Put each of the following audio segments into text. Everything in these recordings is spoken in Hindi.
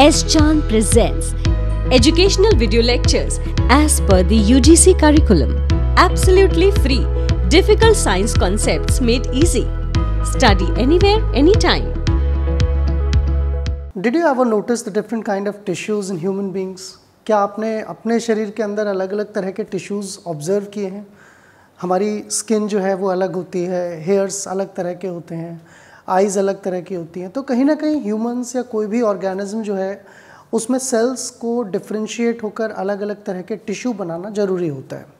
S Chand presents educational video lectures as per the UGC curriculum absolutely free difficult science concepts made easy study anywhere any time did you ever notice the different kind of tissues in human beings क्या आपने अपने शरीर के अंदर अलग अलग तरह के टिश्यूज ऑब्जर्व किए हैं हमारी स्किन जो है वो अलग होती है हेयर्स अलग तरह के होते हैं आइज़ अलग तरह की होती हैं तो कहीं ना कहीं ह्यूमन्स या कोई भी ऑर्गेनिज्म जो है उसमें सेल्स को डिफ्रेंशिएट होकर अलग अलग तरह के टिश्यू बनाना ज़रूरी होता है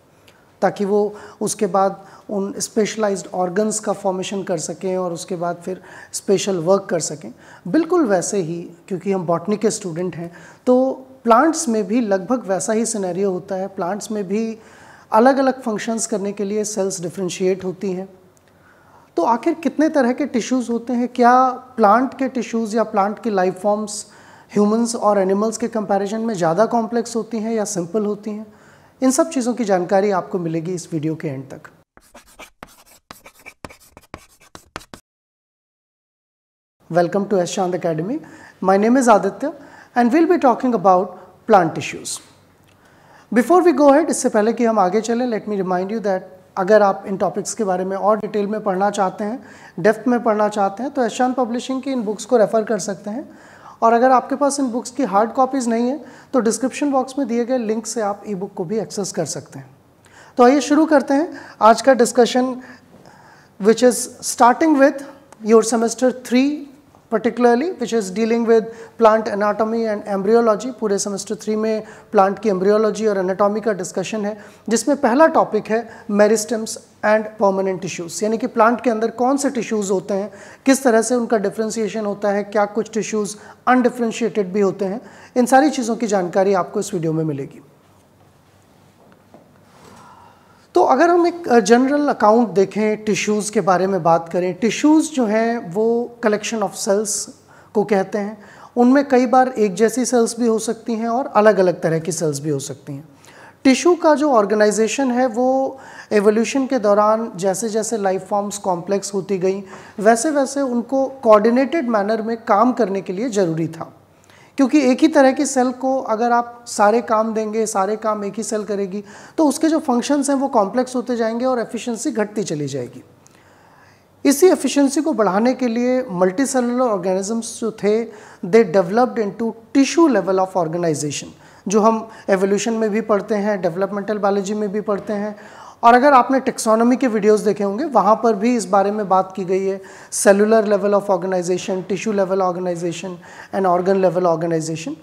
ताकि वो उसके बाद उन स्पेशलाइज्ड ऑर्गन्स का फॉर्मेशन कर सकें और उसके बाद फिर स्पेशल वर्क कर सकें बिल्कुल वैसे ही क्योंकि हम बॉटनी के स्टूडेंट हैं तो प्लांट्स में भी लगभग वैसा ही सिनेरियो होता है प्लांट्स में भी अलग अलग फंक्शंस करने के लिए सेल्स डिफ्रेंशिएट होती हैं तो आखिर कितने तरह के टिश्यूज़ होते हैं क्या प्लांट के टिश्यूज़ या प्लांट की लाइफ फॉर्म्स ह्यूमंस और एनिमल्स के कंपैरिजन में ज़्यादा कॉम्प्लेक्स होती हैं या सिंपल होती हैं इन सब चीज़ों की जानकारी आपको मिलेगी इस वीडियो के एंड तक welcome to S Chand academy my name is Aditya and will be talking about plant tissues before we go ahead इससे पहले कि हम आगे चलें, let me remind you that अगर आप इन टॉपिक्स के बारे में और डिटेल में पढ़ना चाहते हैं डेफ्थ में पढ़ना चाहते हैं तो ऐशान पब्लिशिंग की इन बुक्स को रेफ़र कर सकते हैं और अगर आपके पास इन बुक्स की हार्ड कॉपीज़ नहीं है तो डिस्क्रिप्शन बॉक्स में दिए गए लिंक से आप ई बुक को भी एक्सेस कर सकते हैं तो आइए शुरू करते हैं आज का discussion which is starting with your semester three particularly which is dealing with plant anatomy and embryology पूरे सेमेस्टर थ्री में प्लांट की एम्ब्रियोलॉजी और एनाटॉमी का डिस्कशन है जिसमें पहला टॉपिक है मेरिस्टम्स एंड परमानेंट टिश्यूज़ यानी कि प्लांट के अंदर कौन से टिश्यूज़ होते हैं किस तरह से उनका डिफ्रेंशिएशन होता है क्या कुछ टिश्यूज़ अनडिफ्रेंशिएटेड भी होते हैं इन सारी चीज़ों की जानकारी आपको इस वीडियो में मिलेगी तो अगर हम एक जनरल अकाउंट देखें टिश्यूज़ के बारे में बात करें टिश्यूज़ जो हैं वो कलेक्शन ऑफ सेल्स को कहते हैं उनमें कई बार एक जैसी सेल्स भी हो सकती हैं और अलग अलग तरह की सेल्स भी हो सकती हैं टिश्यू का जो ऑर्गेनाइजेशन है वो एवोल्यूशन के दौरान जैसे जैसे लाइफ फॉर्म्स कॉम्प्लेक्स होती गई वैसे वैसे उनको कोऑर्डिनेटेड मैनर में काम करने के लिए ज़रूरी था क्योंकि एक ही तरह की सेल को अगर आप सारे काम देंगे सारे काम एक ही सेल करेगी तो उसके जो फंक्शंस हैं वो कॉम्प्लेक्स होते जाएंगे और एफिशिएंसी घटती चली जाएगी इसी एफिशिएंसी को बढ़ाने के लिए मल्टी सेलुलर ऑर्गेनिजम्स जो थे they developed into tissue level of organisation जो हम एवोल्यूशन में भी पढ़ते हैं डेवलपमेंटल बायोलॉजी में भी पढ़ते हैं और अगर आपने टेक्सोनॉमी के वीडियोस देखे होंगे वहाँ पर भी इस बारे में बात की गई है cellular level of organisation tissue level organisation and organ level organisation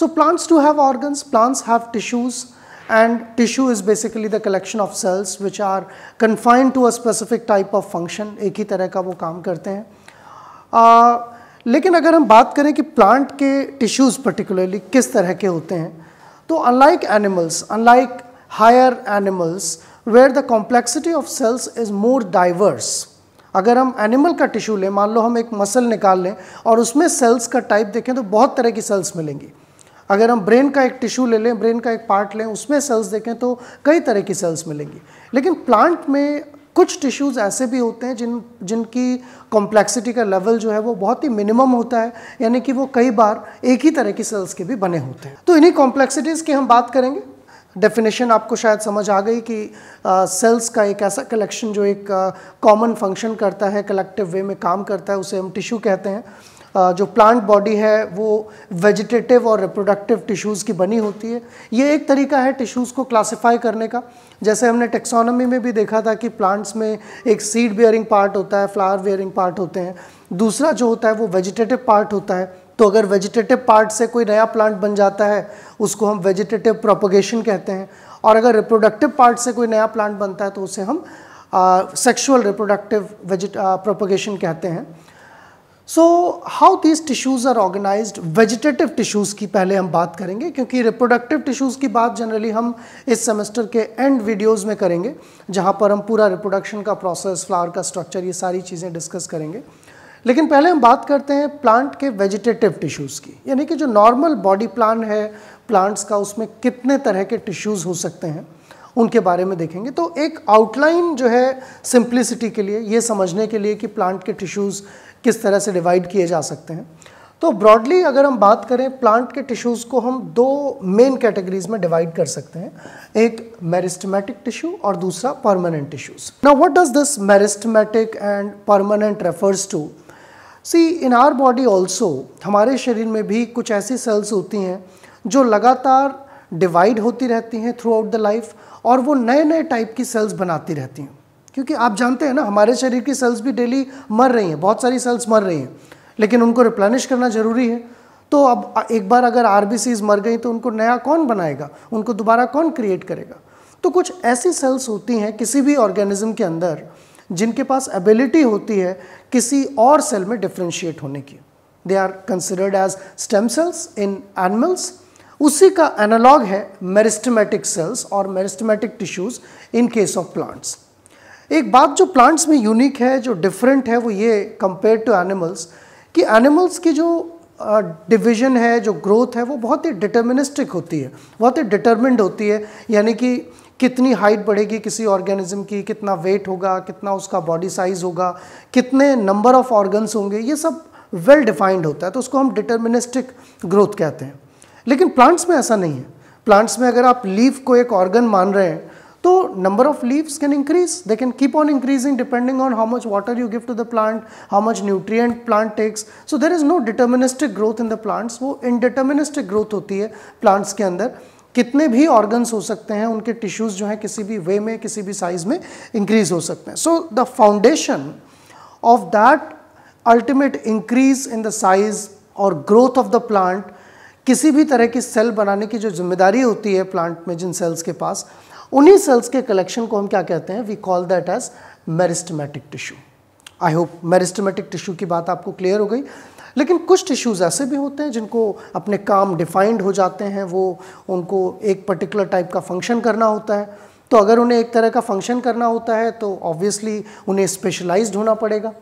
so plants too have organ plants have tissues and tissue is basically the collection of cells which are confined to a specific type of function एक ही तरह का वो काम करते हैं uh, लेकिन अगर हम बात करें कि प्लांट के टिश्यूज़ पर्टिकुलरली किस तरह के होते हैं तो unlike animals unlike higher animals where the complexity of cells is more diverse अगर हम एनिमल का टिश्यू लें मान लो हम एक मसल निकाल लें और उसमें सेल्स का टाइप देखें तो बहुत तरह की सेल्स मिलेंगी अगर हम ब्रेन का एक टिश्यू ले लें ब्रेन का एक पार्ट लें उसमें सेल्स देखें तो कई तरह की सेल्स मिलेंगी लेकिन प्लांट में कुछ टिश्यूज़ ऐसे भी होते हैं जिन जिनकी कॉम्प्लेक्सिटी का लेवल जो है वो बहुत ही मिनिमम होता है यानी कि वो कई बार एक ही तरह की सेल्स के भी बने होते हैं तो इन्हीं कॉम्प्लेक्सिटीज़ की हम बात करेंगे डेफिनेशन आपको शायद समझ आ गई कि सेल्स का एक ऐसा कलेक्शन जो एक कॉमन फंक्शन करता है कलेक्टिव वे में काम करता है उसे हम टिश्यू कहते हैं जो प्लांट बॉडी है वो वेजिटेटिव और रिप्रोडक्टिव टिश्यूज़ की बनी होती है ये एक तरीका है टिश्यूज़ को क्लासिफाई करने का जैसे हमने टेक्सोनॉमी में भी देखा था कि प्लांट्स में एक सीड बियरिंग पार्ट होता है फ्लावर बियरिंग पार्ट होते हैं दूसरा जो होता है वो वेजिटेटिव पार्ट होता है तो अगर वेजिटेटिव पार्ट से कोई नया प्लांट बन जाता है उसको हम वेजिटेटिव प्रोपोगेशन कहते हैं और अगर रिप्रोडक्टिव पार्ट से कोई नया प्लांट बनता है तो उसे हम सेक्शुअल रिप्रोडक्टिव वेजिट प्रोपोगेशन कहते हैं so how these tissues are organise vegetative tissues की पहले हम बात करेंगे क्योंकि रिप्रोडक्टिव टिश्यूज़ की बात जनरली हम इस सेमेस्टर के एंड वीडियोज़ में करेंगे जहाँ पर हम पूरा रिप्रोडक्शन का प्रोसेस फ्लावर का स्ट्रक्चर ये सारी चीज़ें डिस्कस करेंगे लेकिन पहले हम बात करते हैं प्लांट के वेजिटेटिव टिश्यूज़ की यानी कि जो नॉर्मल बॉडी प्लान है प्लांट्स का उसमें कितने तरह के टिश्यूज़ हो सकते हैं उनके बारे में देखेंगे तो एक आउटलाइन जो है सिंप्लिसिटी के लिए ये समझने के लिए कि प्लांट के टिश्यूज़ किस तरह से डिवाइड किए जा सकते हैं तो ब्रॉडली अगर हम बात करें प्लांट के टिश्यूज़ को हम दो मेन कैटेगरीज में डिवाइड कर सकते हैं एक मेरिस्टमेटिक टिश्यू और दूसरा permanent tissues now what does this meristematic and permanent refers to see in our body also हमारे शरीर में भी कुछ ऐसी सेल्स होती हैं जो लगातार डिवाइड होती रहती हैं थ्रू आउट द लाइफ और वो नए नए टाइप की सेल्स बनाती रहती हैं क्योंकि आप जानते हैं ना हमारे शरीर की सेल्स भी डेली मर रही हैं बहुत सारी सेल्स मर रही हैं लेकिन उनको रिप्लेनिश करना ज़रूरी है तो अब एक बार अगर आर मर गई तो उनको नया कौन बनाएगा उनको दोबारा कौन क्रिएट करेगा तो कुछ ऐसी सेल्स होती हैं किसी भी ऑर्गेनिज्म के अंदर जिनके पास एबिलिटी होती है किसी और सेल में डिफ्रेंशिएट होने की they are considered as stem cells in animals उसी का एनालॉग है मेरिस्टमेटिक सेल्स और meristematic tissues in case of plants एक बात जो प्लांट्स में यूनिक है जो डिफरेंट है वो ये कंपेयर टू एनिमल्स कि एनिमल्स की जो डिवीजन uh, है जो ग्रोथ है वो बहुत ही डिटर्मिनिस्टिक होती है बहुत ही डिटर्मिंड होती है यानी कि कितनी हाइट बढ़ेगी किसी ऑर्गेनिज्म की कितना वेट होगा कितना उसका बॉडी साइज होगा कितने नंबर ऑफ ऑर्गन्स होंगे ये सब वेल well डिफाइंड होता है तो उसको हम डिटर्मिनिस्टिक ग्रोथ कहते हैं लेकिन प्लांट्स में ऐसा नहीं है प्लांट्स में अगर आप लीफ को एक ऑर्गन मान रहे हैं तो number of leaves can increase they can keep on increasing depending on how much water you give to the plant how much nutrient plant takes so there is no deterministic growth in the plants वो इनडिटर्मिनिस्टिक ग्रोथ होती है प्लांट्स के अंदर कितने भी ऑर्गन्स हो सकते हैं उनके टिश्यूज़ जो हैं किसी भी वे में किसी भी साइज में इंक्रीज हो सकते हैं so the foundation of that ultimate increase in the size और ग्रोथ ऑफ द प्लांट किसी भी तरह की सेल बनाने की जो जिम्मेदारी होती है प्लांट में जिन सेल्स के पास उन्हीं सेल्स के कलेक्शन को हम क्या कहते हैं we call that as meristematic tissue I hope meristematic tissue की बात आपको क्लियर हो गई लेकिन कुछ टिश्यूज़ ऐसे भी होते हैं जिनको अपने काम डिफाइंड हो जाते हैं वो उनको एक पर्टिकुलर टाइप का फंक्शन करना होता है तो अगर उन्हें एक तरह का फंक्शन करना होता है तो ऑब्वियसली उन्हें स्पेशलाइज्ड होना पड़ेगा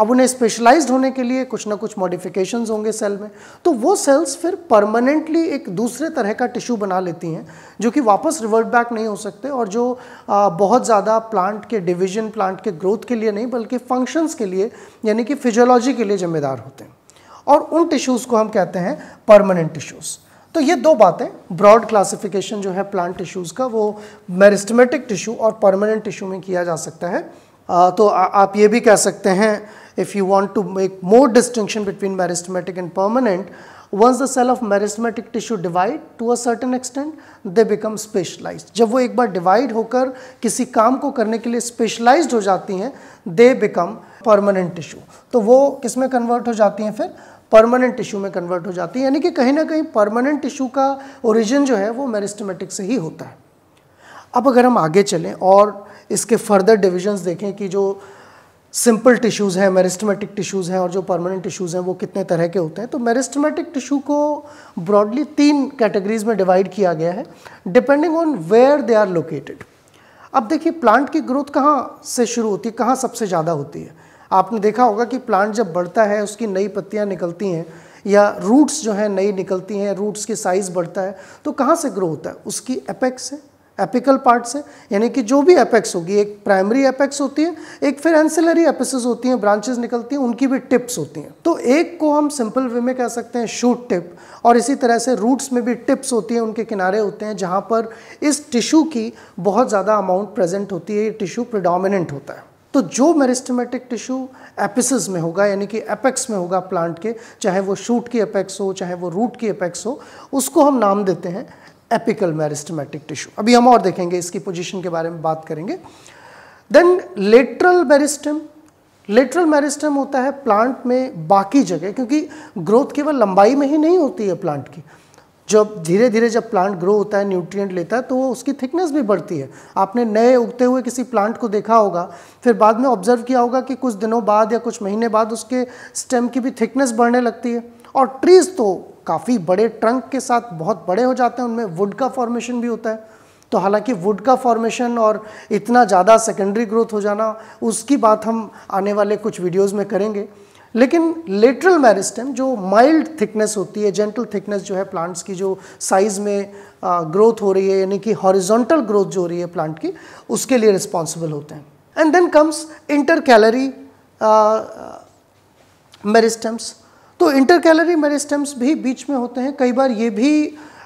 अब उन्हें स्पेशलाइज्ड होने के लिए कुछ ना कुछ मॉडिफिकेशंस होंगे सेल में तो वो सेल्स फिर परमानेंटली एक दूसरे तरह का टिश्यू बना लेती हैं जो कि वापस रिवर्ट बैक नहीं हो सकते और जो आ, बहुत ज़्यादा प्लांट के डिवीजन प्लांट के ग्रोथ के लिए नहीं बल्कि फंक्शंस के लिए यानी कि फिजियोलॉजी के लिए जिम्मेदार होते हैं और उन टिश्यूज़ को हम कहते हैं परमानेंट टिश्यूज़ तो ये दो बातें ब्रॉड क्लासिफिकेशन जो है प्लांट टिश्यूज़ का वो मेरिस्टमेटिक टिश्यू और परमानेंट टिश्यू में किया जा सकता है आ, तो आ, आप ये भी कह सकते हैं if you want to make more distinction between meristematic and permanent once the cell of meristematic tissue divide to a certain extent they become specialise जब वो एक बार डिवाइड होकर किसी काम को करने के लिए स्पेशलाइज हो जाती हैं दे बिकम परमानेंट टिश्यू तो वो किसमें कन्वर्ट हो जाती हैं फिर परमानेंट टिश्यू में कन्वर्ट हो जाती है यानी कि कहीं ना कहीं परमानेंट टिश्यू का ओरिजिन जो है वो मेरिस्टमेटिक से ही होता है अब अगर हम आगे चलें और इसके फर्दर डिविजन्स देखें कि जो सिंपल टिश्यूज़ हैं मेरिस्टमेटिक टिश्यूज़ हैं और जो परमानेंट टिश्यूज़ हैं वो कितने तरह के होते हैं तो मेरिस्टमेटिक टिश्यू को ब्रॉडली तीन कैटेगरीज में डिवाइड किया गया है depending on where they are located अब देखिए प्लांट की ग्रोथ कहाँ से शुरू होती है कहाँ सबसे ज़्यादा होती है आपने देखा होगा कि प्लांट जब बढ़ता है उसकी नई पत्तियाँ निकलती हैं या रूट्स जो हैं नई निकलती हैं रूट्स की साइज़ बढ़ता है तो कहाँ से ग्रो होता है उसकी एपेक्स से एपिकल पार्ट से यानी कि जो भी एपेक्स होगी एक प्राइमरी एपेक्स होती है एक फिर एंसिलरी एपिसेस होती हैं ब्रांचेस निकलती हैं उनकी भी टिप्स होती हैं तो एक को हम सिंपल वे में कह सकते हैं शूट टिप और इसी तरह से रूट्स में भी टिप्स होती हैं उनके किनारे होते हैं जहाँ पर इस टिश्यू की बहुत ज़्यादा अमाउंट प्रेजेंट होती है ये टिश्यू प्रिडामिनेंट होता है तो जो मेरिस्टमेटिक टिश्यू एपिसिस में होगा यानी कि एपेक्स में होगा प्लांट के चाहे वो शूट की एपेक्स हो चाहे वो रूट की एपेक्स हो उसको हम नाम देते हैं एपिकल मेरिस्टमेटिक टिश्यू अभी हम और देखेंगे इसकी पोजिशन के बारे में बात करेंगे then lateral meristem lateral meristem होता है प्लांट में बाकी जगह क्योंकि ग्रोथ केवल लंबाई में ही नहीं होती है प्लांट की जब धीरे धीरे जब प्लांट ग्रो होता है न्यूट्रिएंट लेता है तो वो उसकी थिकनेस भी बढ़ती है आपने नए उगते हुए किसी प्लांट को देखा होगा फिर बाद में ऑब्जर्व किया होगा कि कुछ दिनों बाद या कुछ महीने बाद उसके स्टेम की भी थिकनेस बढ़ने लगती है और ट्रीज़ तो काफ़ी बड़े ट्रंक के साथ बहुत बड़े हो जाते हैं उनमें वुड का फॉर्मेशन भी होता है तो हालांकि वुड का फॉर्मेशन और इतना ज़्यादा सेकेंडरी ग्रोथ हो जाना उसकी बात हम आने वाले कुछ वीडियोज़ में करेंगे लेकिन लेटरल मेरिस्टेम जो माइल्ड थिकनेस होती है जेंटल थिकनेस जो है प्लांट्स की जो साइज में ग्रोथ हो रही है यानी कि हॉरिजॉन्टल ग्रोथ जो हो रही है प्लांट की उसके लिए रिस्पॉन्सिबल होते हैं and then comes intercalary meristems तो इंटर कैलरी मेरिस्टम्स भी बीच में होते हैं कई बार ये भी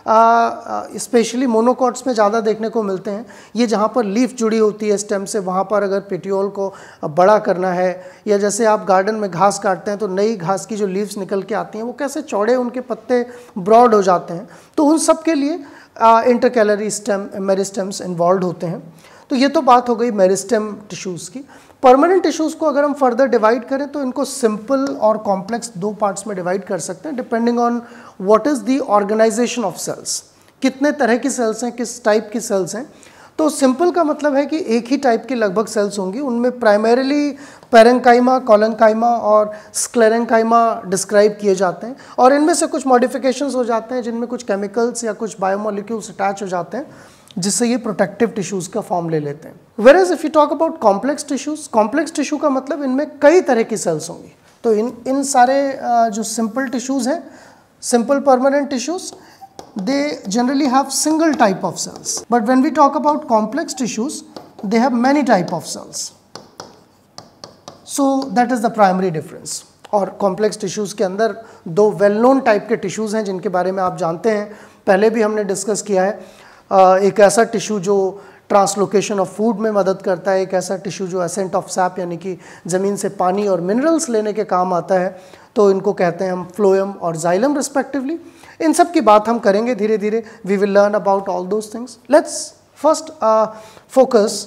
स्पेशली मोनोकॉट्स में ज़्यादा देखने को मिलते हैं ये जहाँ पर लीफ जुड़ी होती है स्टेम से वहाँ पर अगर पेटियोल को बड़ा करना है या जैसे आप गार्डन में घास काटते हैं तो नई घास की जो लीव्स निकल के आती हैं वो कैसे चौड़े उनके पत्ते ब्रॉड हो जाते हैं तो उन सब के लिए इंटरकैलरी स्टेम मेरिस्टेम्स इन्वॉल्व होते हैं तो ये तो बात हो गई मेरिस्टम टिश्यूज़ की परमानेंट इश्यूज को अगर हम फर्दर डिवाइड करें तो इनको सिंपल और कॉम्प्लेक्स दो पार्ट्स में डिवाइड कर सकते हैं depending on what is the organisation of cells कितने तरह की सेल्स हैं किस टाइप की सेल्स हैं तो सिंपल का मतलब है कि एक ही टाइप की लगभग सेल्स होंगी उनमें प्राइमरीली पेरेंकाइमा कॉलनकाइमा और स्क्लेरेंकाइमा डिस्क्राइब किए जाते हैं और इनमें से कुछ मॉडिफिकेशंस हो जाते हैं जिनमें कुछ केमिकल्स या कुछ बायोमोलिक्यूल्स अटैच हो जाते हैं जिससे ये प्रोटेक्टिव टिश्यूज़ का फॉर्म ले लेते हैं where is if you talk about complex tissues complex tissue का मतलब इनमें कई तरह की सेल्स होंगी तो इन इन सारे जो सिंपल टिश्यूज़ हैं simple permanent tissues they generally have single type of cells but when we talk about complex tissues they have many type of cells so that is the primary difference और कॉम्प्लेक्स टिश्यूज़ के अंदर दो वेल नोन टाइप के टिश्यूज़ हैं जिनके बारे में आप जानते हैं पहले भी हमने डिस्कस किया है एक ऐसा टिश्यू जो ट्रांसलोकेशन ऑफ फूड में मदद करता है एक ऐसा टिश्यू जो एसेंट ऑफ सैप यानी कि ज़मीन से पानी और मिनरल्स लेने के काम आता है तो इनको कहते हैं हम फ्लोएम और जाइलम रिस्पेक्टिवली इन सब की बात हम करेंगे धीरे धीरे we will learn about all those things let's first focus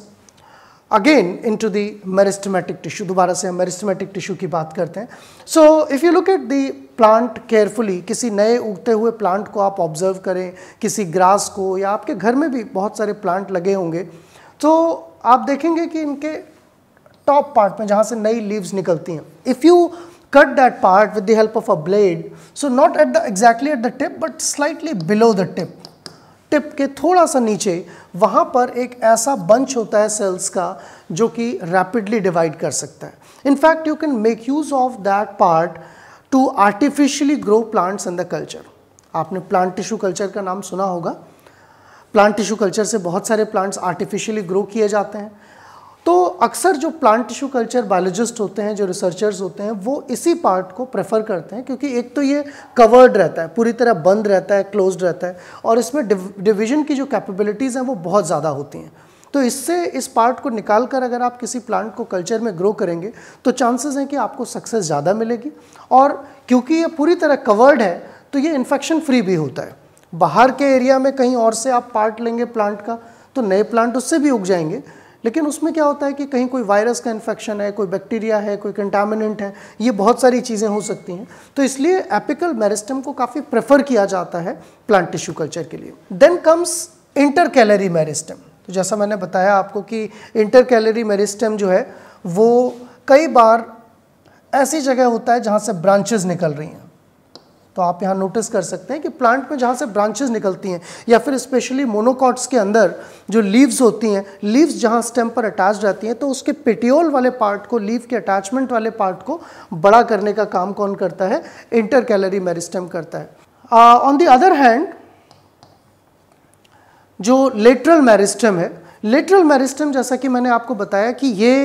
again into the meristematic tissue दोबारा से हम मेरिस्टमेटिक टिश्यू की बात करते हैं so if you look at the plant carefully किसी नए उगते हुए प्लांट को आप ऑब्जर्व करें किसी ग्रास को या आपके घर में भी बहुत सारे प्लांट लगे होंगे तो आप देखेंगे कि इनके टॉप पार्ट में जहाँ से नई लीव्स निकलती हैं if you cut that part with the help of a blade so not at the exactly at the tip but slightly below the tip tip के थोड़ा सा नीचे वहाँ पर एक ऐसा बंच होता है सेल्स का जो कि रैपिडली डिवाइड कर सकता है in fact you can make use of that part to artificially grow plants in the culture आपने प्लांट टिश्यू कल्चर का नाम सुना होगा प्लांट टिश्यू कल्चर से बहुत सारे प्लांट्स आर्टिफिशियली ग्रो किए जाते हैं तो अक्सर जो प्लांट टिश्यू कल्चर बायोलॉजिस्ट होते हैं जो रिसर्चर्स होते हैं वो इसी पार्ट को प्रेफर करते हैं क्योंकि एक तो ये कवर्ड रहता है पूरी तरह बंद रहता है क्लोज रहता है और इसमें डिविजन की जो कैपेबिलिटीज़ हैं वो बहुत ज़्यादा होती हैं तो इससे इस पार्ट को निकाल कर अगर आप किसी प्लांट को कल्चर में ग्रो करेंगे तो चांसेस हैं कि आपको सक्सेस ज़्यादा मिलेगी और क्योंकि ये पूरी तरह कवर्ड है तो ये इन्फेक्शन फ्री भी होता है बाहर के एरिया में कहीं और से आप पार्ट लेंगे प्लांट का तो नए प्लांट उससे भी उग जाएंगे लेकिन उसमें क्या होता है कि कहीं कोई वायरस का इन्फेक्शन है कोई बैक्टीरिया है कोई कंटामिनेंट है ये बहुत सारी चीज़ें हो सकती हैं तो इसलिए एपिकल मेरिस्टम को काफ़ी प्रेफर किया जाता है प्लांट टिश्यू कल्चर के लिए then comes intercalary meristem तो जैसा मैंने बताया आपको कि इंटर कैलरी मेरिस्टम जो है वो कई बार ऐसी जगह होता है जहाँ से ब्रांचेज निकल रही हैं तो आप यहाँ नोटिस कर सकते हैं कि प्लांट में जहाँ से ब्रांचेस निकलती हैं या फिर स्पेशली मोनोकॉट्स के अंदर जो लीव्स होती हैं लीव्स जहाँ स्टेम पर अटैच रहती हैं तो उसके पेटियोल वाले पार्ट को लीव के अटैचमेंट वाले पार्ट को बड़ा करने का काम कौन करता है इंटर कैलरी मेरिस्टम करता है ऑन द अदर हैंड जो लेटरल मेरिस्टम है लेटरल मेरिस्टम जैसा कि मैंने आपको बताया कि ये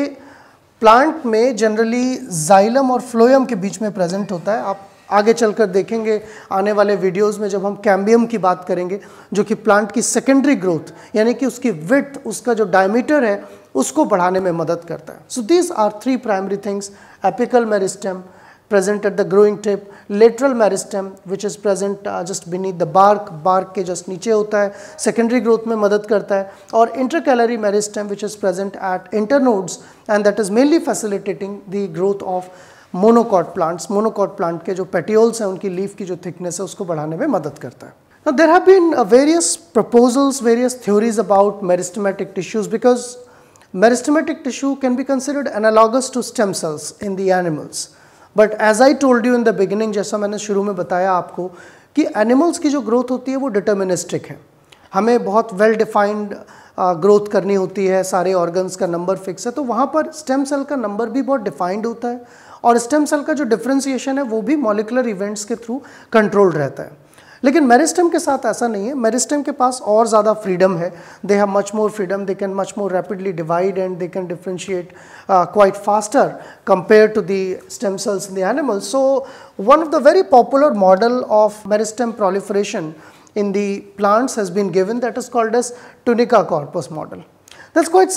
प्लांट में जनरली जाइलम और फ्लोयम के बीच में प्रेजेंट होता है आप आगे चलकर देखेंगे आने वाले वीडियोस में जब हम कैम्बियम की बात करेंगे जो कि प्लांट की सेकेंडरी ग्रोथ यानी कि उसकी विथ उसका जो डायमीटर है उसको बढ़ाने में मदद करता है so these are three primary things apical meristem present at the growing tip lateral meristem which is present just beneath the bark bark के जस्ट नीचे होता है सेकेंडरी ग्रोथ में मदद करता है और intercalary meristem which is present at internodes and that is mainly facilitating the growth of monocot plants monocot plant के जो पेटियोल्स हैं उनकी लीफ की जो थिकनेस है उसको बढ़ाने में मदद करता है there have been various proposals various theories about meristematic tissues because meristematic tissue can be considered analogous to stem cells in the animals but as I told you in the beginning जैसा मैंने शुरू में बताया आपको कि एनिमल्स की जो ग्रोथ होती है वो डिटर्मिनिस्टिक है हमें बहुत वेल डिफाइंड ग्रोथ करनी होती है सारे ऑर्गन्स का नंबर फिक्स है तो वहाँ पर स्टेम सेल का नंबर भी बहुत डिफाइंड होता है और स्टेम सेल का जो डिफ्रेंसिएशन है वो भी मॉलिकुलर इवेंट्स के थ्रू कंट्रोल्ड रहता है लेकिन मेरिस्टम के साथ ऐसा नहीं है मेरिस्टम के पास और ज़्यादा फ्रीडम है they have much more freedom they can much more rapidly divide and they can differentiate quite faster compare to the stem cells in the animal so one of the very popular model of meristem proliferation in the plants has been given that is called as tunica corpus model that's quite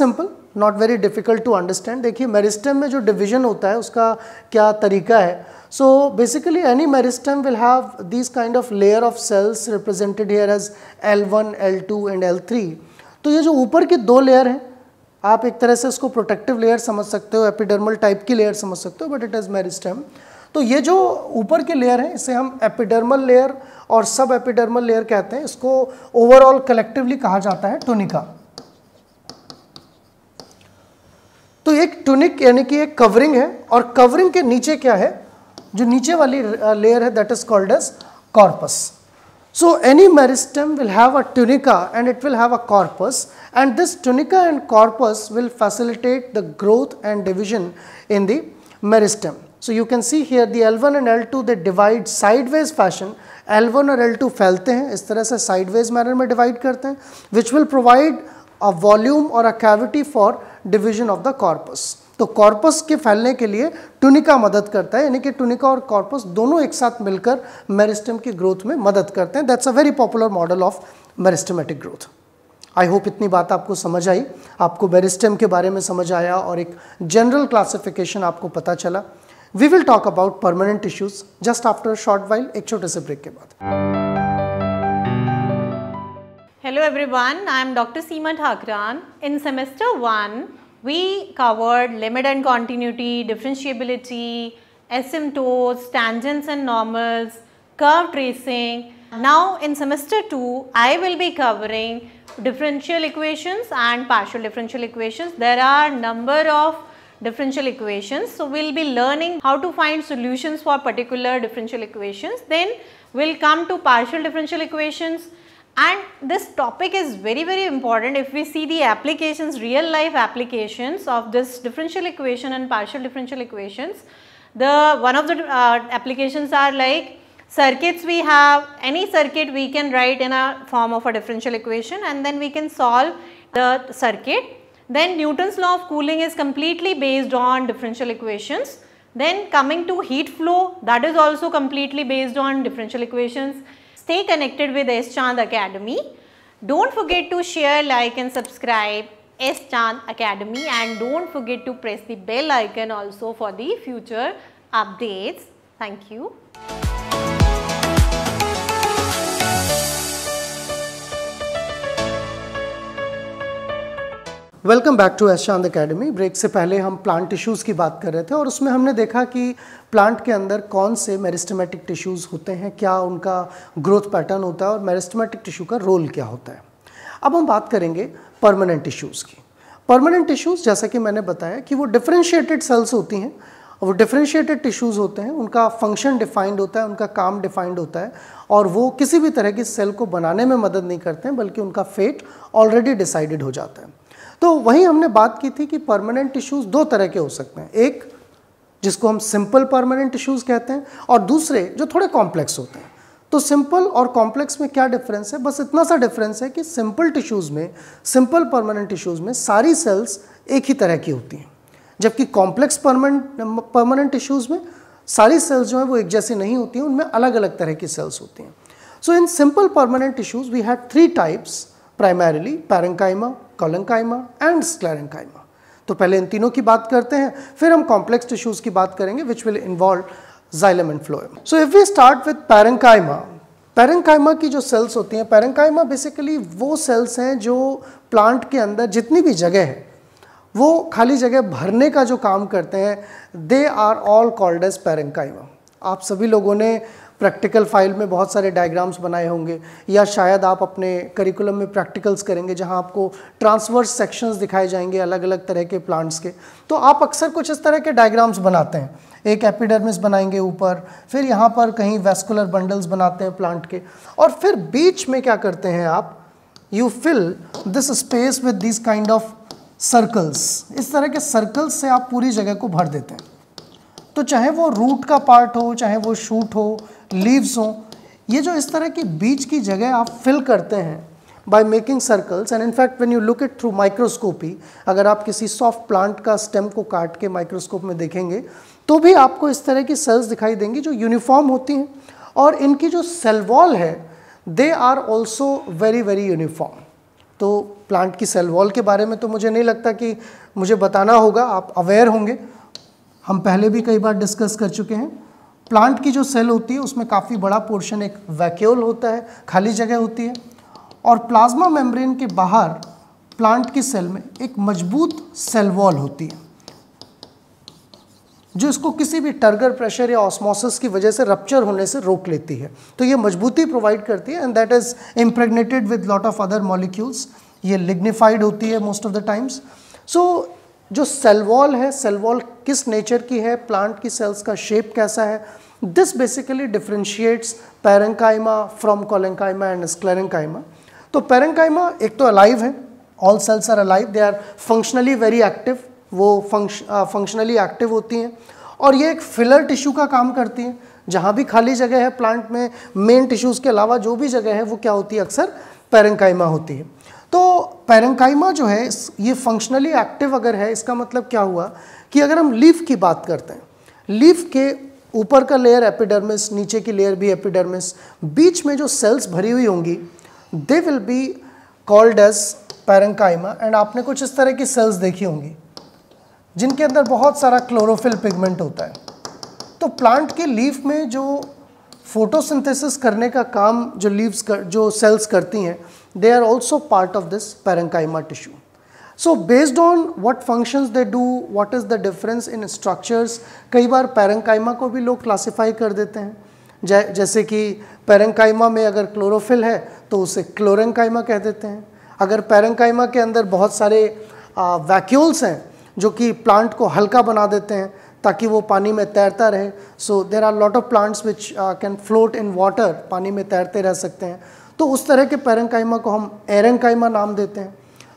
not very difficult to understand देखिए मेरिस्टम में जो डिवीजन होता है उसका क्या तरीका है so basically meristem will have this kind of layer of cells represented here as L one L two and L three तो ये जो ऊपर की दो लेयर हैं आप एक तरह से इसको प्रोटेक्टिव लेयर समझ सकते हो एपिडर्मल टाइप की लेयर समझ सकते हो बट इट इज़ मेरिस्टेम तो ये जो ऊपर के लेयर हैं इसे हम एपिडर्मल लेयर और सब एपिडर्मल लेयर कहते हैं इसको ओवरऑल कलेक्टिवली कहा जाता है टोनिका तो एक ट्यूनिक यानी कि एक कवरिंग है और कवरिंग के नीचे क्या है जो नीचे वाली लेयर है that is called as corpus so any meristem will have a tunica and it will have a corpus and this tunica and corpus will facilitate the growth and division in the meristem so you can see here the L one and L two the divide sideways one और एल टू फैलते हैं इस तरह से साइडवेज मैनर में डिवाइड करते हैं which will provide a volume और a cavity for division of the corpus तो कॉर्पस के फैलने के लिए टूनिका मदद करता है यानी कि टूनिका और कॉर्पस दोनों एक साथ मिलकर मेरिस्टम की ग्रोथ में मदद करते हैं that's a very popular model of meristematic growth I hope इतनी बात आपको समझ आई आपको बेरिस्टम के बारे में समझ आया और एक जनरल क्लासिफिकेशन आपको पता चला we will talk about permanent issues just after short while एक छोटे से ब्रेक के बाद Hello everyone, I am Dr. Seema Thakran. In semester 1, we covered limit and continuity, differentiability, asymptotes, tangents and normals, curve tracing. Now in semester 2, I will be covering differential equations and partial differential equations. There are number of differential equations. So, we will be learning how to find solutions for particular differential equations. Then we will come to partial differential equations and this topic is very very important if we see the applications real life applications of this differential equation and partial differential equations the one of the uh, applications are like circuits we have any circuit we can write in a form of a differential equation and then we can solve the circuit then Newton's law of cooling is completely based on differential equations then coming to heat flow that is also completely based on differential equations Stay connected with S Chand Academy. Don't forget to share, like and subscribe S Chand Academy and don't forget to press the bell icon also for the future updates. Thank you. Welcome back to Eshant academy break से पहले हम प्लांट टिश्यूज़ की बात कर रहे थे और उसमें हमने देखा कि प्लांट के अंदर कौन से मेरिस्टमेटिक टिश्यूज़ होते हैं क्या उनका ग्रोथ पैटर्न होता है और मेरिस्टमेटिक टिश्यू का रोल क्या होता है अब हम बात करेंगे परमानेंट टिश्यूज़ की परमानेंट टिश्यूज़ जैसा कि मैंने बताया कि वो डिफ्रेंशिएटेड सेल्स होती हैं वो डिफ्रेंशिएटेड टिश्यूज़ होते हैं उनका फंक्शन डिफाइंड होता है उनका काम डिफाइंड होता है और वो किसी भी तरह की सेल को बनाने में मदद नहीं करते हैं बल्कि उनका फेट ऑलरेडी डिसाइडेड हो जाता है तो वहीं हमने बात की थी कि परमानेंट टिश्यूज़ दो तरह के हो सकते हैं एक जिसको हम सिंपल परमानेंट टिश्यूज़ कहते हैं और दूसरे जो थोड़े कॉम्प्लेक्स होते हैं तो सिंपल और कॉम्प्लेक्स में क्या डिफरेंस है बस इतना सा डिफरेंस है कि सिंपल टिश्यूज़ में सिंपल परमानेंट टिश्यूज़ में सारी सेल्स एक ही तरह की होती हैं जबकि कॉम्प्लेक्स परमानेंट परमानेंट टिश्यूज़ में सारी सेल्स जो हैं वो एक जैसी नहीं होती हैं उनमें अलग अलग तरह की सेल्स होती हैं so in simple permanent tissues we had three types primarily parenchyma collenchyma and sclerenchyma तो पहले इन तीनों की बात करते हैं फिर हम कॉम्प्लेक्स टिश्यूज़ की बात करेंगे which will involve xylem and phloem so if we start with parenchyma parenchyma की जो सेल्स होती हैं पैरंकाइमा बेसिकली वो सेल्स हैं जो प्लांट के अंदर जितनी भी जगह है वो खाली जगह भरने का जो काम करते हैं they are all called as parenchyma आप सभी लोगों ने प्रैक्टिकल फाइल में बहुत सारे डायग्राम्स बनाए होंगे या शायद आप अपने करिकुलम में प्रैक्टिकल्स करेंगे जहां आपको ट्रांसवर्स सेक्शंस दिखाए जाएंगे अलग अलग तरह के प्लांट्स के तो आप अक्सर कुछ इस तरह के डायग्राम्स बनाते हैं एक एपिडर्मिस बनाएंगे ऊपर फिर यहाँ पर कहीं वेस्कुलर बंडल्स बनाते हैं प्लांट के और फिर बीच में क्या करते हैं आप you fill this space with this kind of circles इस तरह के सर्कल्स से आप पूरी जगह को भर देते हैं तो चाहे वो रूट का पार्ट हो चाहे वो शूट हो लीव्स हों ये जो इस तरह की बीज की जगह आप फिल करते हैं by making circles and in fact when you look it through microscopy अगर आप किसी सॉफ्ट प्लांट का स्टेम को काट के माइक्रोस्कोप में देखेंगे तो भी आपको इस तरह की सेल्स दिखाई देंगी जो यूनिफॉर्म होती हैं और इनकी जो सेल वॉल है they are also very very uniform तो प्लांट की सेल वॉल के बारे में तो मुझे नहीं लगता कि मुझे बताना होगा आप अवेयर होंगे हम पहले भी कई बार डिस्कस कर चुके हैं प्लांट की जो सेल होती है उसमें काफ़ी बड़ा पोर्शन एक वैक्यूल होता है खाली जगह होती है और प्लाज्मा मेम्ब्रेन के बाहर प्लांट की सेल में एक मजबूत सेल वॉल होती है जो इसको किसी भी टर्गर प्रेशर या ऑस्मोसिस की वजह से रप्चर होने से रोक लेती है तो ये मजबूती प्रोवाइड करती है and that is impregnated with lot of other molecules ये लिग्निफाइड होती है most of the times so जो सेल वॉल है सेल वॉल किस नेचर की है प्लांट की सेल्स का शेप कैसा है this basically differentiates parenchyma from collenchyma and sclerenchyma तो पैरेंकाइमा एक तो अलाइव है all cells are alive they are functionally very active वो फंक्शनली एक्टिव uh, होती हैं और ये एक फिलर टिश्यू का काम करती हैं जहाँ भी खाली जगह है प्लांट में मेन टिश्यूज़ के अलावा जो भी जगह है वो क्या होती है अक्सर पैरेंकाइमा होती है तो पैरंकाइमा जो है ये फंक्शनली एक्टिव अगर है इसका मतलब क्या हुआ कि अगर हम लीफ की बात करते हैं लीफ के ऊपर का लेयर एपिडर्मिस नीचे की लेयर भी एपिडर्मिस बीच में जो सेल्स भरी हुई होंगी they will be called as parenchyma and आपने कुछ इस तरह की सेल्स देखी होंगी जिनके अंदर बहुत सारा क्लोरोफिल पिगमेंट होता है तो प्लांट के लीफ में जो फोटोसिंथेसिस करने का काम जो लीव्स कर जो सेल्स करती हैं they are also part of this parenchyma tissue. So based on what functions they do what is the difference in structures कई बार पैरंकाइमा को भी लोग क्लासिफाई कर देते हैं जै, जैसे कि पैरंकाइमा में अगर क्लोरोफिल है तो उसे क्लोरेंकाइमा कह देते हैं अगर पैरंकाइमा के अंदर बहुत सारे आ, वैक्यूल्स हैं जो कि प्लांट को हल्का बना देते हैं ताकि वो पानी में तैरता रहे so there are lot of plants which can float in water पानी में तैरते रह सकते हैं तो उस तरह के पैरंकाइमा को हम एरेंकाइमा नाम देते हैं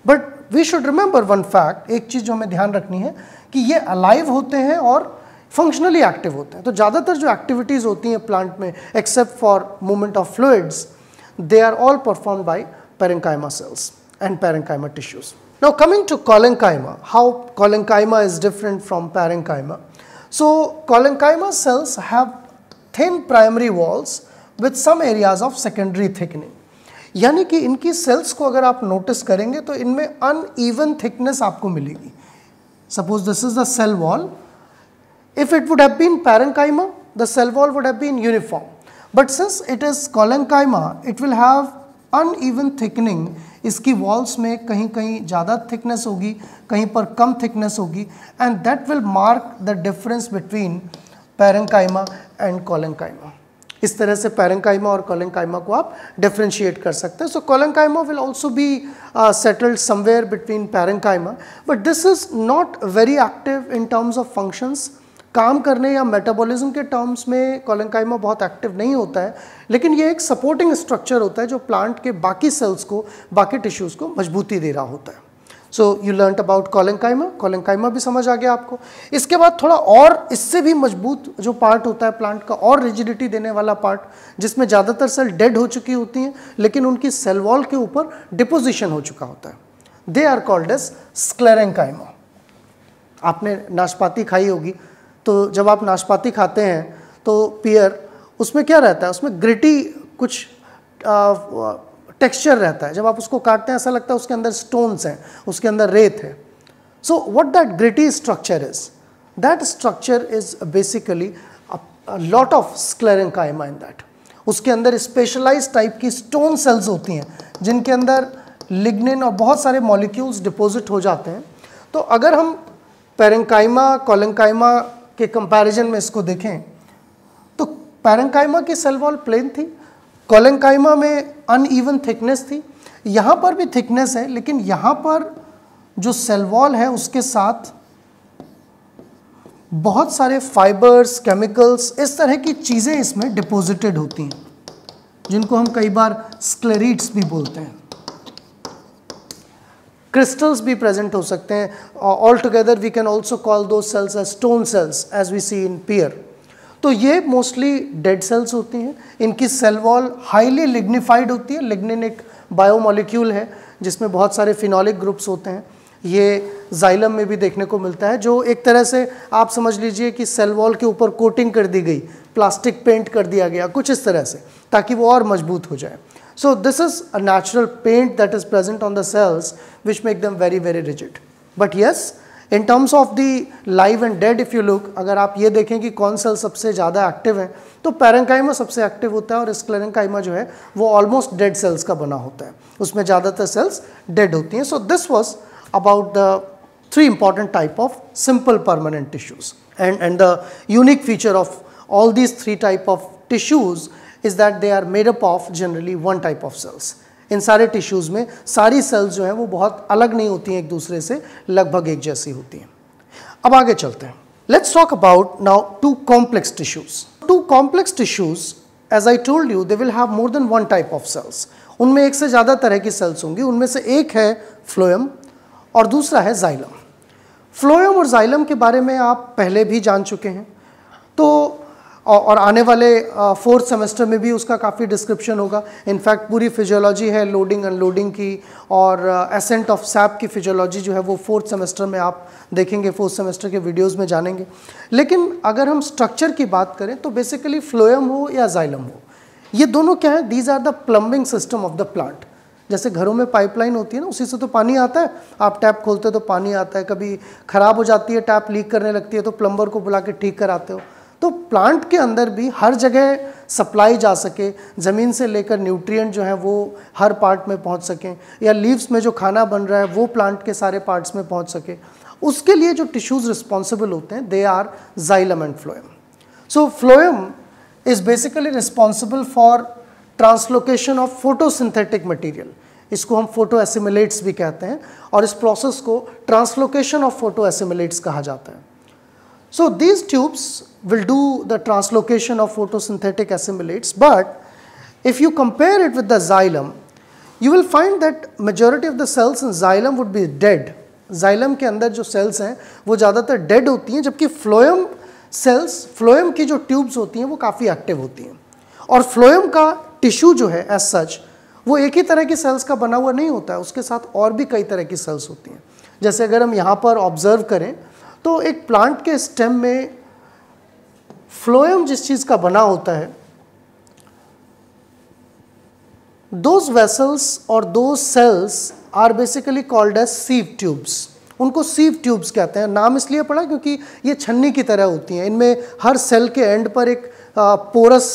but we should remember one fact एक चीज़ जो हमें ध्यान रखनी है कि ये अलाइव होते हैं और फंक्शनली एक्टिव होते हैं तो ज़्यादातर जो एक्टिविटीज़ होती हैं प्लांट में except for movement of fluids they are all perform by parenchyma cells and parenchyma tissues now coming to collenchyma how collenchyma is different from parenchyma. So collenchyma cells have thin primary walls with some areas of secondary thickening यानी कि इनकी सेल्स को अगर आप नोटिस करेंगे तो इनमें अन ईवन थिकनेस आपको मिलेगी suppose this is the cell wall if it would have been parenchyma the cell wall would have been uniform but since it is collenchyma it will have uneven thickening इसकी वॉल्स में कहीं कहीं ज़्यादा थिकनेस होगी कहीं पर कम थिकनेस होगी and that will mark the difference between parenchyma and collenchyma इस तरह से पैरेंकाइमा और कोलेंकाइमा को आप डिफ्रेंशिएट कर सकते हैं so collenchyma will also be settled somewhere between parenchyma but this is not very active in terms of functions काम करने या मेटाबॉलिज्म के टर्म्स में कोलंकाइमा बहुत एक्टिव नहीं होता है लेकिन ये एक सपोर्टिंग स्ट्रक्चर होता है जो प्लांट के बाकी सेल्स को बाकी टिश्यूज़ को मजबूती दे रहा होता है so you learn about collenchyma collenchyma भी समझ आ गया आपको इसके बाद थोड़ा और इससे भी मजबूत जो पार्ट होता है प्लांट का और रिजिडिटी देने वाला पार्ट जिसमें ज़्यादातर सेल डेड हो चुकी होती हैं लेकिन उनकी सेल वॉल के ऊपर डिपोजिशन हो चुका होता है they are called as sclerenchyma आपने नाशपाती खाई होगी तो जब आप नाशपाती खाते हैं तो पियर उसमें क्या रहता है उसमें ग्रिटी कुछ आ, टेक्सचर रहता है जब आप उसको काटते हैं ऐसा लगता है उसके अंदर स्टोन्स हैं उसके अंदर रेत है so what that gritty structure is that structure is basically lot of sclerenchyma in that उसके अंदर स्पेशलाइज टाइप की स्टोन सेल्स होती हैं जिनके अंदर लिग्निन और बहुत सारे मॉलिक्यूल्स डिपॉजिट हो जाते हैं तो अगर हम पेरेंकाइमा कोलेंकाइमा के कंपैरिजन में इसको देखें तो पेरेंकाइमा की सेल वॉल प्लेन थी कोलेंकाइमा में अनइवन थिकनेस थी यहाँ पर भी थिकनेस है लेकिन यहाँ पर जो सेलवॉल है उसके साथ बहुत सारे फाइबर्स केमिकल्स इस तरह की चीज़ें इसमें डिपोजिटेड होती हैं जिनको हम कई बार स्क्लेरिट्स भी बोलते हैं क्रिस्टल्स भी प्रेजेंट हो सकते हैं all together we can also call those cells as stone cells as we see in pear तो ये मोस्टली डेड सेल्स होती हैं इनकी सेल वॉल हाईली लिग्निफाइड होती है लिग्निन एक बायोमोलिक्यूल है जिसमें बहुत सारे फिनॉलिक ग्रुप्स होते हैं ये जाइलम में भी देखने को मिलता है जो एक तरह से आप समझ लीजिए कि सेल वॉल के ऊपर कोटिंग कर दी गई प्लास्टिक पेंट कर दिया गया कुछ इस तरह से ताकि वो और मजबूत हो जाए so this is a natural paint that is present on the cells which make them very very rigid but yes in terms of the live and dead if you look अगर आप ये देखें कि कौन सेल सबसे ज़्यादा एक्टिव हैं तो पैरेंकाइमा सबसे एक्टिव होता है और स्क्लेरेंकाइमा जो है वो ऑलमोस्ट डेड सेल्स का बना होता है उसमें ज़्यादातर सेल्स डेड होती हैं so this was about the three important type of simple permanent tissues and and the unique feature of all these three type of tissues is that they are made up of generally one type of cells इन सारे टिश्यूज़ में सारी सेल्स जो है वो बहुत अलग नहीं होती हैं एक दूसरे से लगभग एक जैसी होती हैं अब आगे चलते हैं let's talk about now to complex tissues to complex tissues as I told you they will have more than one type of cells उनमें एक से ज़्यादा तरह की सेल्स होंगी उनमें से एक है फ्लोएम और दूसरा है जाइलम फ्लोएम और जाइलम के बारे में आप पहले भी जान चुके हैं तो और आने वाले फोर्थ सेमेस्टर में भी उसका काफ़ी डिस्क्रिप्शन होगा इनफैक्ट पूरी फिजियोलॉजी है लोडिंग अनलोडिंग की और एसेंट ऑफ सैप की फिजियोलॉजी जो है वो फोर्थ सेमेस्टर में आप देखेंगे फोर्थ सेमेस्टर के वीडियोस में जानेंगे लेकिन अगर हम स्ट्रक्चर की बात करें तो बेसिकली फ्लोएम हो या जाइलम हो ये दोनों क्या है these are the plumbing system of the plant जैसे घरों में पाइपलाइन होती है ना उसी से तो पानी आता है आप टैप खोलते हो तो पानी आता है कभी ख़राब हो जाती है टैप लीक करने लगती है तो प्लम्बर को बुला के ठीक कराते हो तो प्लांट के अंदर भी हर जगह सप्लाई जा सके ज़मीन से लेकर न्यूट्रिएंट जो है वो हर पार्ट में पहुंच सकें या लीव्स में जो खाना बन रहा है वो प्लांट के सारे पार्ट्स में पहुंच सके उसके लिए जो टिश्यूज़ रिस्पॉन्सिबल होते हैं they are xylem and phloem so phloem is basically responsible for translocation of photosynthetic material इसको हम फोटो एसिमिलेट्स भी कहते हैं और इस प्रोसेस को ट्रांसलोकेशन ऑफ फोटो एसिमिलेट्स कहा जाता है So these tubes will do the translocation of photosynthetic assimilates but if you compare it with the xylem you will find that majority of the cells in xylem would be dead xylem के अंदर जो cells हैं वो ज़्यादातर dead होती हैं जबकि phloem cells phloem की जो tubes होती हैं वो काफ़ी active होती हैं और phloem का tissue जो है as such वो एक ही तरह की cells का बना हुआ नहीं होता है उसके साथ और भी कई तरह की cells होती हैं जैसे अगर हम यहाँ पर observe करें तो एक प्लांट के स्टेम में फ्लोएम जिस चीज़ का बना होता है दोज वेसल्स और those cells are basically called as sieve tubes उनको सीव ट्यूब्स कहते हैं नाम इसलिए पड़ा क्योंकि ये छन्नी की तरह होती हैं इनमें हर सेल के एंड पर एक पोरस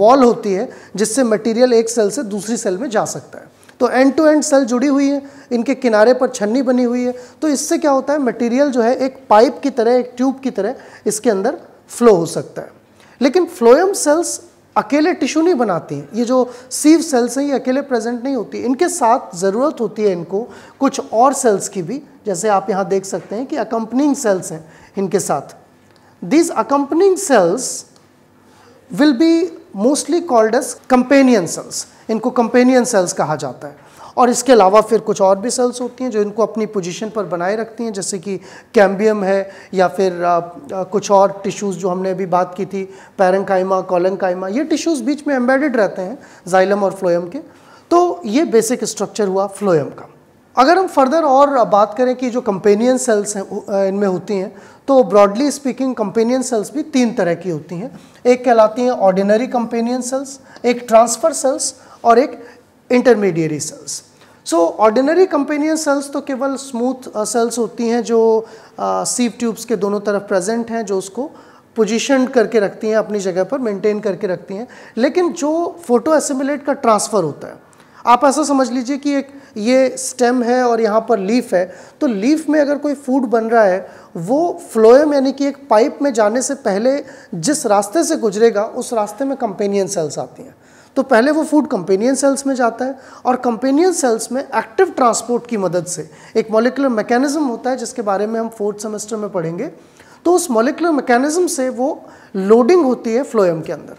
वॉल होती है जिससे मटेरियल एक सेल से दूसरी सेल में जा सकता है तो एंड टू एंड सेल जुड़ी हुई है इनके किनारे पर छन्नी बनी हुई है तो इससे क्या होता है मटेरियल जो है एक पाइप की तरह एक ट्यूब की तरह इसके अंदर फ्लो हो सकता है लेकिन फ्लोएम सेल्स अकेले टिश्यू नहीं बनाती हैं ये जो सीव सेल्स हैं ये अकेले प्रेजेंट नहीं होती इनके साथ ज़रूरत होती है इनको कुछ और सेल्स की भी जैसे आप यहाँ देख सकते हैं कि अकम्पनिंग सेल्स हैं इनके साथ these accompanying cells will be mostly called as companion cells इनको कंपेनियन सेल्स कहा जाता है और इसके अलावा फिर कुछ और भी सेल्स होती हैं जो इनको अपनी पोजीशन पर बनाए रखती हैं जैसे कि कैम्बियम है या फिर आ, आ, कुछ और टिश्यूज़ जो हमने अभी बात की थी पैरंकाइमा कॉलंकाइमा ये टिश्यूज़ बीच में एम्बेडेड रहते हैं जाइलम और फ्लोएम के तो ये बेसिक स्ट्रक्चर हुआ फ्लोएम का अगर हम फर्दर और बात करें कि जो कंपेनियन सेल्स हैं इनमें होती हैं तो ब्रॉडली स्पीकिंग कंपेनियन सेल्स भी तीन तरह की होती हैं एक कहलाती हैं ऑर्डिनरी कंपेनियन सेल्स एक ट्रांसफ़र सेल्स और एक intermediary cells so ordinary companion cells तो केवल स्मूथ सेल्स uh, होती हैं जो सीव uh, ट्यूब्स के दोनों तरफ प्रेजेंट हैं जो उसको पोजिशन करके रखती हैं अपनी जगह पर मेंटेन करके रखती हैं लेकिन जो फोटो एसिमुलेट का ट्रांसफ़र होता है आप ऐसा समझ लीजिए कि एक ये स्टेम है और यहाँ पर लीफ है तो लीफ में अगर कोई फूड बन रहा है वो फ्लोएम यानी कि एक पाइप में जाने से पहले जिस रास्ते से गुजरेगा उस रास्ते में कंपेनियन सेल्स आती हैं तो पहले वो फूड कंपेनियन सेल्स में जाता है और कंपेनियन सेल्स में एक्टिव ट्रांसपोर्ट की मदद से एक मोलिकुलर मैकेनिज्म होता है जिसके बारे में हम फोर्थ सेमेस्टर में पढ़ेंगे तो उस मोलिकुलर मैकेनिज्म से वो लोडिंग होती है फ्लोएम के अंदर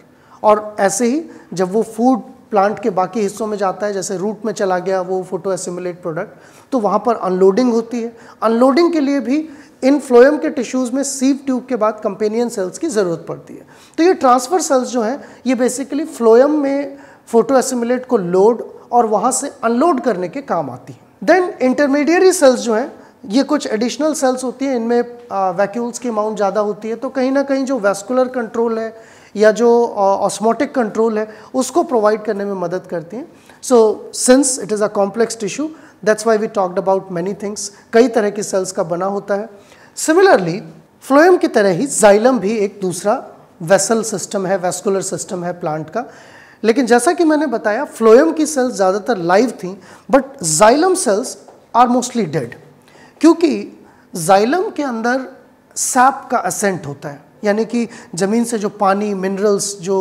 और ऐसे ही जब वो फूड प्लांट के बाकी हिस्सों में जाता है जैसे रूट में चला गया वो फोटो एसिमुलेट प्रोडक्ट तो वहाँ पर अनलोडिंग होती है अनलोडिंग के लिए भी इन फ्लोएम के टिश्यूज़ में सीव ट्यूब के बाद कंपेनियन सेल्स की ज़रूरत पड़ती है तो ये ट्रांसफ़र सेल्स जो हैं ये बेसिकली फ्लोएम में फोटो एसिमुलेट को लोड और वहाँ से अनलोड करने के काम आती हैं देन इंटरमीडियरी सेल्स जो हैं ये कुछ एडिशनल सेल्स होती हैं इनमें वैक्यूल्स की अमाउंट ज़्यादा होती है तो कहीं ना कहीं जो वेस्कुलर कंट्रोल है या जो ऑस्मोटिक कंट्रोल है उसको प्रोवाइड करने में मदद करती हैं so since it is a complex tissue that's why we talked about many things कई तरह की सेल्स का बना होता है सिमिलरली फ्लोएम की तरह ही जाइलम भी एक दूसरा वेसल सिस्टम है वेस्कुलर सिस्टम है प्लांट का लेकिन जैसा कि मैंने बताया फ्लोएम की सेल्स ज़्यादातर लाइव थी but xylem cells are mostly dead क्योंकि जाइलम के अंदर सैप का असेंट होता है यानी कि ज़मीन से जो पानी मिनरल्स जो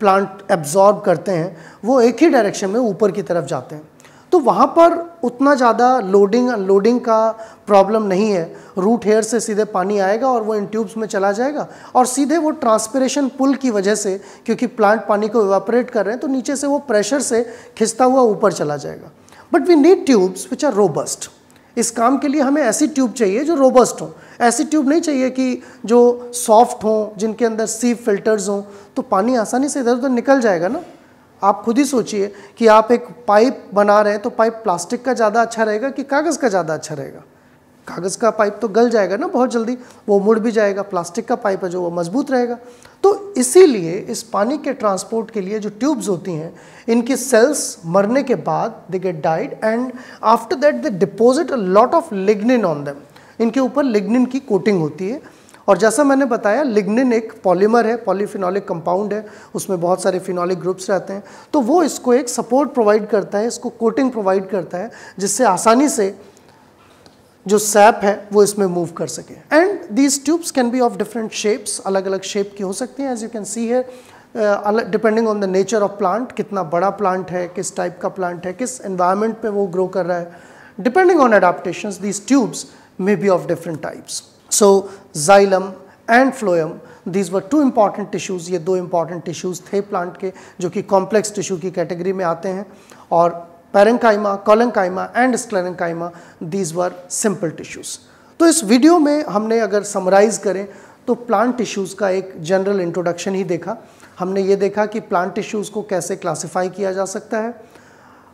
प्लांट एब्जॉर्ब करते हैं वो एक ही डायरेक्शन में ऊपर की तरफ जाते हैं तो वहाँ पर उतना ज़्यादा लोडिंग अनलोडिंग का प्रॉब्लम नहीं है रूट हेयर से सीधे पानी आएगा और वो इन ट्यूब्स में चला जाएगा और सीधे वो ट्रांसपेरेशन पुल की वजह से क्योंकि प्लांट पानी को इवापरेट कर रहे हैं तो नीचे से वो प्रेशर से खिंचता हुआ ऊपर चला जाएगा but we need tubes which are robust इस काम के लिए हमें ऐसी ट्यूब चाहिए जो रोबस्ट हो ऐसी ट्यूब नहीं चाहिए कि जो सॉफ्ट हों जिनके अंदर सी फिल्टर्स हों तो पानी आसानी से इधर उधर निकल जाएगा ना आप खुद ही सोचिए कि आप एक पाइप बना रहे हैं तो पाइप प्लास्टिक का ज़्यादा अच्छा रहेगा कि कागज़ का ज़्यादा अच्छा रहेगा कागज़ का पाइप तो गल जाएगा ना बहुत जल्दी वो मुड़ भी जाएगा प्लास्टिक का पाइप है जो वो मजबूत रहेगा तो इसीलिए इस पानी के ट्रांसपोर्ट के लिए जो ट्यूब्स होती हैं इनकी सेल्स मरने के बाद they get died and after that they deposit a lot of lignin on them इनके ऊपर लिग्निन की कोटिंग होती है और जैसा मैंने बताया लिग्निन एक पॉलीमर है पॉलीफिनॉलिक कंपाउंड है उसमें बहुत सारे फिनॉलिक ग्रुप्स रहते हैं तो वो इसको एक सपोर्ट प्रोवाइड करता है इसको कोटिंग प्रोवाइड करता है जिससे आसानी से जो सैप है वो इसमें मूव कर सके and these tubes can be of different shapes अलग अलग शेप की हो सकती हैं एज यू कैन सी है depending on the nature of plant कितना बड़ा प्लांट है किस टाइप का प्लांट है किस एनवायरनमेंट पे वो ग्रो कर रहा है depending on adaptation these tubes may be of different types so xylem and phloem these were two important tissues ये दो इम्पॉर्टेंट टिश्यूज़ थे प्लांट के जो कि कॉम्प्लेक्स टिश्यू की कैटेगरी में आते हैं और parenchyma collenchyma and sclerenchyma these were simple tissues तो इस वीडियो में हमने अगर समराइज़ करें तो प्लांट टिश्यूज़ का एक जनरल इंट्रोडक्शन ही देखा हमने ये देखा कि प्लांट टिश्यूज़ को कैसे क्लासीफाई किया जा सकता है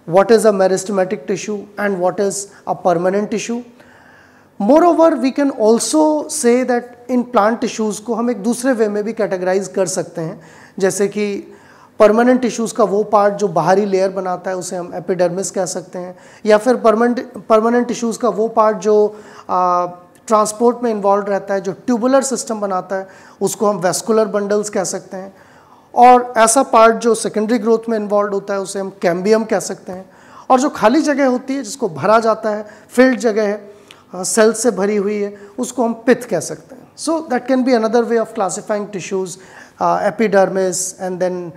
what is a meristematic tissue and what is a permanent tissue moreover we can also say that in plant tissues को हम एक दूसरे वे में भी कैटेगराइज कर सकते हैं जैसे कि परमानेंट टिश्यूज़ का वो पार्ट जो बाहरी लेयर बनाता है उसे हम एपिडर्मिस कह सकते हैं या फिर परमानेंट परमानेंट टिश्यूज़ का वो पार्ट जो ट्रांसपोर्ट में इन्वॉल्व रहता है जो ट्यूबुलर सिस्टम बनाता है उसको हम वेस्कुलर बंडल्स कह सकते हैं और ऐसा पार्ट जो सेकेंडरी ग्रोथ में इन्वॉल्व होता है उसे हम कैम्बियम कह सकते हैं और जो खाली जगह होती है जिसको भरा जाता है फिल्ड जगह है सेल्स हाँ, से भरी हुई है उसको हम पिथ कह सकते हैं so that can be another way of classifying tissues epidermis and then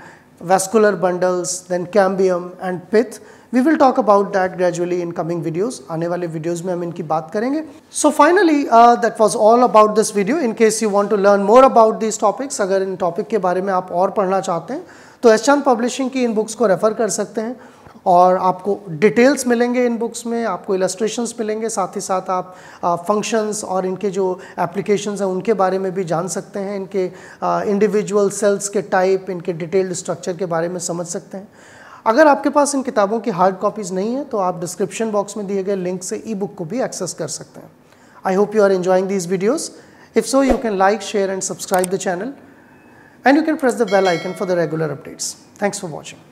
vascular bundles then cambium and pith we will talk about that gradually in coming videos आने वाले वीडियोज में हम इनकी बात करेंगे so finally that was all about this video in case you want to learn more about this topics अगर इन टॉपिक के बारे में आप और पढ़ना चाहते हैं तो एस चांद पब्लिशिंग की इन बुक्स को रेफर कर सकते हैं और आपको डिटेल्स मिलेंगे इन बुक्स में आपको इलस्ट्रेशंस मिलेंगे साथ ही साथ आप फंक्शंस और इनके जो एप्लीकेशंस हैं उनके बारे में भी जान सकते हैं इनके इंडिविजुअल सेल्स के टाइप इनके डिटेल्ड स्ट्रक्चर के बारे में समझ सकते हैं अगर आपके पास इन किताबों की हार्ड कॉपीज़ नहीं है तो आप डिस्क्रिप्शन बॉक्स में दिए गए लिंक से ई बुक को भी एक्सेस कर सकते हैं I hope you are enjoying these videos if so you can like share and subscribe the channel and you can press the bell icon for the regular updates thanks for watching